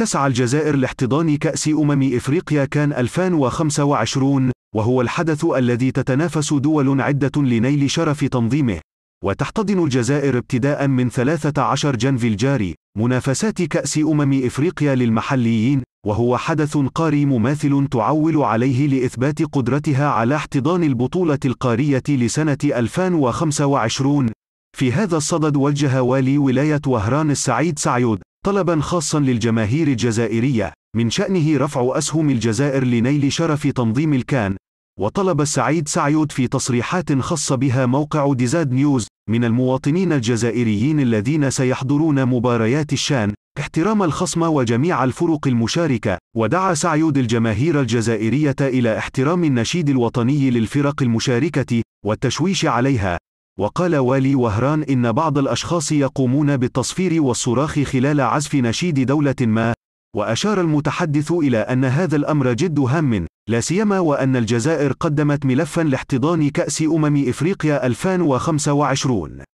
تسعى الجزائر لاحتضان كأس أمم إفريقيا كان 2025 وهو الحدث الذي تتنافس دول عدة لنيل شرف تنظيمه وتحتضن الجزائر ابتداء من 13 جنفي الجاري منافسات كأس أمم إفريقيا للمحليين وهو حدث قاري مماثل تعول عليه لإثبات قدرتها على احتضان البطولة القارية لسنة 2025 في هذا الصدد وجه والي ولاية وهران السعيد سعيود طلبا خاصا للجماهير الجزائرية من شأنه رفع أسهم الجزائر لنيل شرف تنظيم الكان وطلب السعيد سعيود في تصريحات خص بها موقع ديزاد نيوز من المواطنين الجزائريين الذين سيحضرون مباريات الشان احترام الخصم وجميع الفرق المشاركة ودعا سعيود الجماهير الجزائرية إلى احترام النشيد الوطني للفرق المشاركة والتشويش عليها وقال والي وهران إن بعض الأشخاص يقومون بالتصفير والصراخ خلال عزف نشيد دولة ما، وأشار المتحدث إلى أن هذا الأمر جد هام، لا سيما وأن الجزائر قدمت ملفا لاحتضان كأس أمم إفريقيا 2025